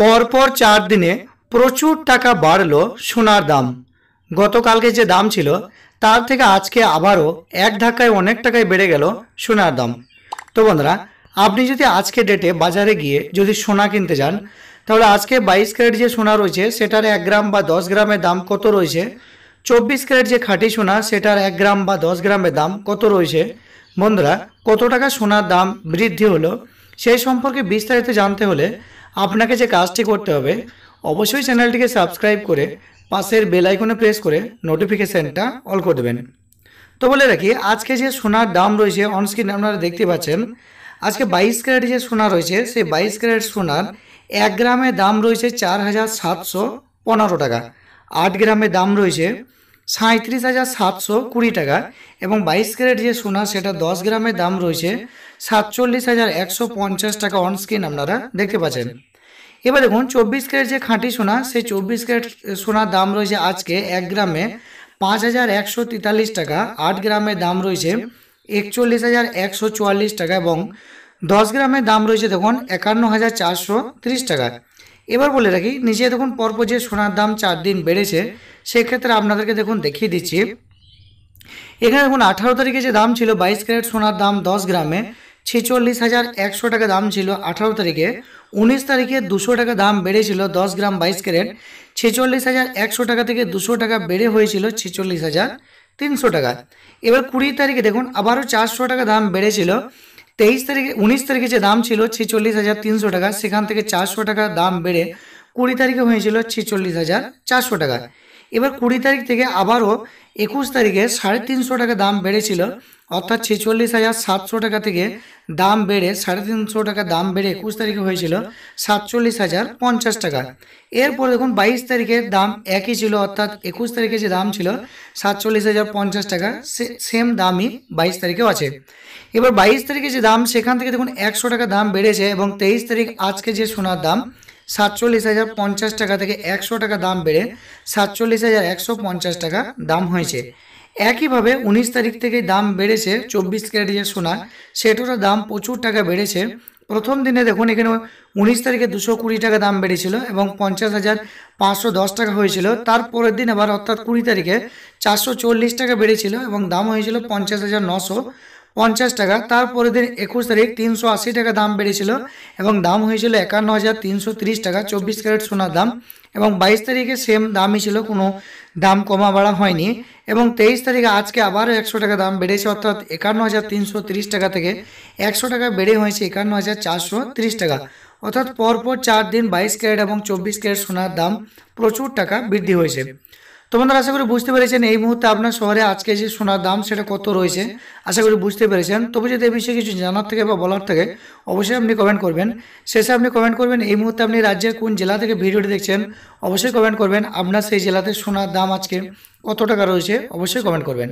পরপর চার দিনে প্রচুর টাকা বাড়লো সোনার দাম গতকালকে যে দাম ছিল তার থেকে আজকে আবারও এক ধাক্কায় অনেক টাকায় বেড়ে গেল সোনার দাম তো বন্ধুরা আপনি যদি আজকে ডেটে বাজারে গিয়ে যদি সোনা কিনতে যান তাহলে আজকে বাইশ ক্যারেট যে সোনা রয়েছে সেটার এক গ্রাম বা দশ গ্রামের দাম কত রয়েছে চব্বিশ ক্যারেট যে খাঁটি সোনা সেটার এক গ্রাম বা দশ গ্রামের দাম কত রয়েছে বন্ধুরা কত টাকা সোনার দাম বৃদ্ধি হলো সেই সম্পর্কে বিস্তারিত জানতে হলে আপনাকে যে কাজটি করতে হবে অবশ্যই চ্যানেলটিকে সাবস্ক্রাইব করে পাশের বেল আইকনে প্রেস করে নোটিফিকেশানটা অল করে দেবেন তো বলে রাখি আজকে যে সোনার দাম রয়েছে অনস্ক্রিন আপনারা দেখতে পাচ্ছেন আজকে বাইশ ক্যারেট যে সোনা রয়েছে সেই বাইশ ক্যারেট সোনার এক গ্রামের দাম রয়েছে চার হাজার সাতশো পনেরো টাকা আট গ্রামের দাম রয়েছে সাঁত্রিশ হাজার সাতশো কুড়ি টাকা এবং বাইশ ক্যারেট যে সোনা সেটা দশ গ্রামের দাম রয়েছে সাতচল্লিশ হাজার একশো পঞ্চাশ টাকা অন স্ক্রিন আপনারা দেখতে পাচ্ছেন এবার দেখুন চব্বিশ ক্যারেট যে খাঁটি সোনা সেই চব্বিশ ক্যারেট সোনার দাম রয়েছে আজকে এক গ্রামে পাঁচ হাজার একশো তেতাল্লিশ টাকা আট গ্রামের দাম রয়েছে একচল্লিশ হাজার একশো চুয়াল্লিশ টাকা এবং দশ গ্রামের দাম রয়েছে দেখুন একান্ন হাজার চারশো তিরিশ টাকা এবার বলে রাখি নিচে দেখুন পরপর যে সোনার দাম চার দিন বেড়েছে সেক্ষেত্রে আপনাদেরকে দেখুন দেখিয়ে দিচ্ছি এখানে দেখুন আঠারো তারিখে যে দাম ছিল বাইশ ক্যারেট সোনার দাম দশ গ্রামে ছেচল্লিশ হাজার একশো টাকা দাম ছিল আঠারো তারিখে উনিশ তারিখে দুশো টাকা দাম বেড়েছিল দশ গ্রাম বাইশ ক্যারেট ছেচল্লিশ হাজার একশো টাকা থেকে দুশো টাকা বেড়ে হয়েছিল ছেচল্লিশ হাজার তিনশো টাকা এবার কুড়ি তারিখে দেখুন আবারও চারশো টাকা দাম বেড়েছিল তেইশ তারিখে উনিশ তারিখে যে দাম ছিল ছেচল্লিশ হাজার তিনশো টাকা সেখান থেকে চারশো টাকা দাম বেড়ে কুড়ি তারিখে হয়েছিল ছেচল্লিশ হাজার চারশো টাকা এবার কুড়ি তারিখ থেকে আবারও একুশ তারিখে সাড়ে তিনশো টাকা দাম বেড়েছিল অর্থাৎ ছেচল্লিশ হাজার সাতশো টাকা থেকে দাম বেড়ে সাড়ে তিনশো টাকা দাম বেড়ে একুশ তারিখে হয়েছিল সাতচল্লিশ হাজার পঞ্চাশ টাকা এরপর দেখুন বাইশ তারিখের দাম একই ছিল অর্থাৎ একুশ তারিখে যে দাম ছিল সাতচল্লিশ হাজার পঞ্চাশ টাকা সেম দামই বাইশ তারিখেও আছে এবার বাইশ তারিখে যে দাম সেখান থেকে দেখুন একশো টাকা দাম বেড়েছে এবং তেইশ তারিখ আজকে যে সোনার দাম সাতচল্লিশ হাজার পঞ্চাশ টাকা থেকে একশো টাকা দাম বেড়ে সাতচল্লিশ হাজার একশো পঞ্চাশ টাকা দাম হয়েছে একইভাবে উনিশ তারিখ থেকে দাম বেড়েছে চব্বিশ ক্যারেট যে সোনা সেটারও দাম প্রচুর টাকা বেড়েছে প্রথম দিনে দেখুন এখানে উনিশ তারিখে দুশো কুড়ি টাকা দাম বেড়েছিল এবং পঞ্চাশ হাজার পাঁচশো দশ টাকা হয়েছিল তারপরের দিন আবার অর্থাৎ কুড়ি তারিখে চারশো চল্লিশ টাকা বেড়েছিল এবং দাম হয়েছিল পঞ্চাশ হাজার নশো পঞ্চাশ টাকা তারপরের দিন একুশ তারিখ তিনশো আশি টাকা দাম বেড়েছিল এবং দাম হয়েছিল একান্ন হাজার তিনশো তিরিশ টাকা চব্বিশ ক্যারেট সোনার দাম এবং বাইশ তারিখে সেম দামই ছিল কোনো দাম কমা বাড়া হয়নি এবং তেইশ তারিখে আজকে আবারও একশো টাকা দাম বেড়েছে অর্থাৎ একান্ন হাজার তিনশো তিরিশ টাকা থেকে একশো টাকা বেড়ে হয়েছে একান্ন হাজার চারশো তিরিশ টাকা অর্থাৎ পরপর চার দিন বাইশ ক্যারেট এবং চব্বিশ ক্যারেট সোনার দাম প্রচুর টাকা বৃদ্ধি হয়েছে তোমাদের আশা করি বুঝতে পেরেছেন এই মুহূর্তে আপনার শহরে আজকে যে সোনার দাম সেটা কত রয়েছে আশা করি বুঝতে পেরেছেন তবু যদি এই বিষয়ে কিছু জানার থেকে বা বলার থেকে অবশ্যই আপনি কমেন্ট করবেন শেষে আপনি কমেন্ট করবেন এই মুহূর্তে আপনি রাজ্যের কোন জেলা থেকে ভিডিওটি দেখছেন অবশ্যই কমেন্ট করবেন আপনার সেই জেলাতে সোনার দাম আজকে কত টাকা রয়েছে অবশ্যই কমেন্ট করবেন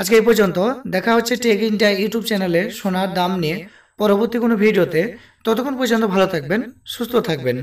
আজকে এই পর্যন্ত দেখা হচ্ছে টেক ইন্ডিয়া ইউটিউব চ্যানেলে সোনার দাম নিয়ে পরবর্তী কোনো ভিডিওতে ততক্ষণ পর্যন্ত ভালো থাকবেন সুস্থ থাকবেন